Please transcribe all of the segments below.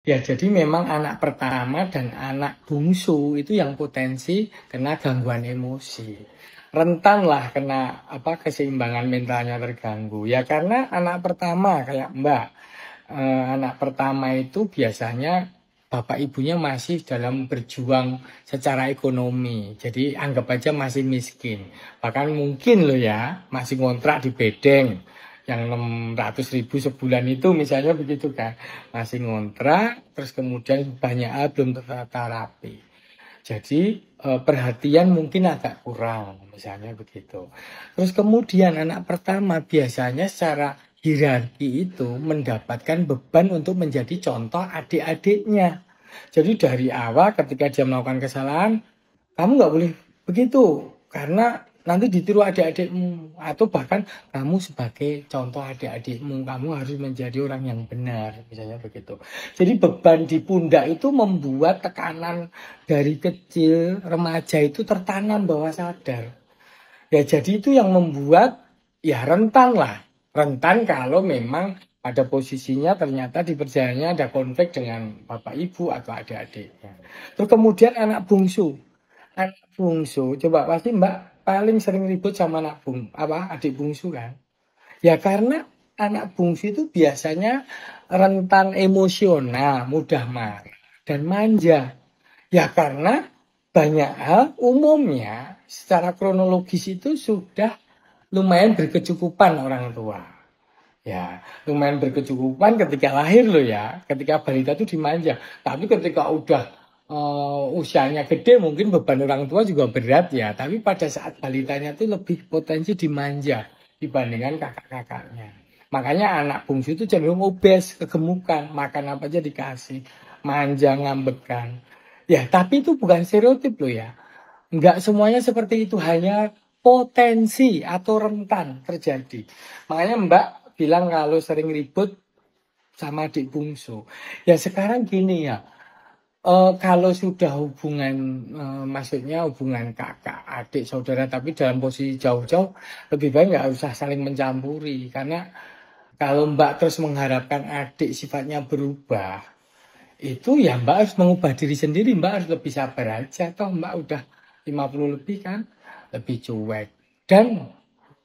Ya, jadi memang anak pertama dan anak bungsu itu yang potensi kena gangguan emosi. Rentan lah kena apa keseimbangan mentalnya terganggu. Ya karena anak pertama kayak Mbak, eh, anak pertama itu biasanya bapak ibunya masih dalam berjuang secara ekonomi. Jadi anggap aja masih miskin. Bahkan mungkin loh ya, masih ngontrak di bedeng yang 600 ribu sebulan itu misalnya begitu kan masih ngontrak terus kemudian banyak hal belum tertata rapi jadi eh, perhatian mungkin agak kurang misalnya begitu terus kemudian anak pertama biasanya secara hierarki itu mendapatkan beban untuk menjadi contoh adik-adiknya jadi dari awal ketika dia melakukan kesalahan kamu nggak boleh begitu karena nanti ditiru adik-adikmu atau bahkan kamu sebagai contoh adik-adikmu kamu harus menjadi orang yang benar misalnya begitu jadi beban di pundak itu membuat tekanan dari kecil remaja itu tertanam bawah sadar ya jadi itu yang membuat ya rentan lah rentan kalau memang ada posisinya ternyata di perjalanannya ada konflik dengan bapak ibu atau adik adik terus kemudian anak bungsu anak bungsu coba pasti mbak paling sering ribut sama anak bung apa adik bungsu kan ya karena anak bungsu itu biasanya rentan emosional mudah marah dan manja ya karena banyak hal umumnya secara kronologis itu sudah lumayan berkecukupan orang tua ya lumayan berkecukupan ketika lahir loh ya ketika balita itu dimanja tapi ketika udah uh, usianya gede mungkin beban orang tua juga berat ya. Tapi pada saat balitanya itu lebih potensi dimanja dibandingkan kakak-kakaknya. Makanya anak bungsu itu cenderung obes, kegemukan, makan apa aja dikasih, manja, ngambekan. Ya, tapi itu bukan stereotip loh ya. Enggak semuanya seperti itu, hanya potensi atau rentan terjadi. Makanya Mbak bilang kalau sering ribut sama adik bungsu. Ya sekarang gini ya, Uh, kalau sudah hubungan, uh, maksudnya hubungan kakak, adik, saudara, tapi dalam posisi jauh-jauh, lebih baik nggak usah saling mencampuri. Karena kalau Mbak terus mengharapkan adik sifatnya berubah, itu ya Mbak harus mengubah diri sendiri. Mbak harus lebih sabar aja. Toh Mbak udah 50 lebih kan, lebih cuek. Dan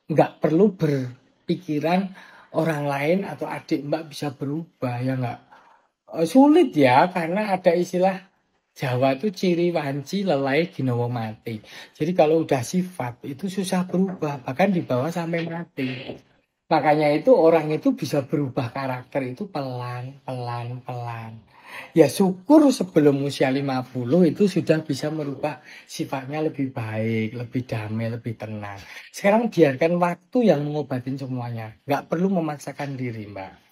nggak perlu berpikiran orang lain atau adik Mbak bisa berubah, ya nggak? Eh, sulit ya karena ada istilah Jawa itu ciri wanci lelai ginowo mati. Jadi kalau udah sifat itu susah berubah, bahkan dibawa sampai mati. Makanya itu orang itu bisa berubah karakter itu pelan, pelan, pelan. Ya syukur sebelum usia 50 itu sudah bisa merubah sifatnya lebih baik, lebih damai, lebih tenang. Sekarang biarkan waktu yang mengobatin semuanya. Gak perlu memaksakan diri, Mbak.